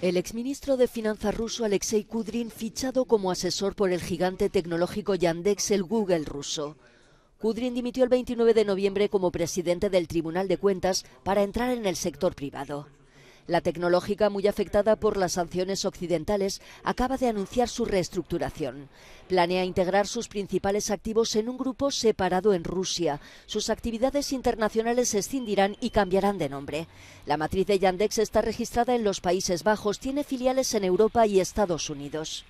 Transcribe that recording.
El exministro de Finanzas ruso Alexei Kudrin, fichado como asesor por el gigante tecnológico Yandex, el Google ruso. Kudrin dimitió el 29 de noviembre como presidente del Tribunal de Cuentas para entrar en el sector privado. La tecnológica, muy afectada por las sanciones occidentales, acaba de anunciar su reestructuración. Planea integrar sus principales activos en un grupo separado en Rusia. Sus actividades internacionales se escindirán y cambiarán de nombre. La matriz de Yandex está registrada en los Países Bajos, tiene filiales en Europa y Estados Unidos.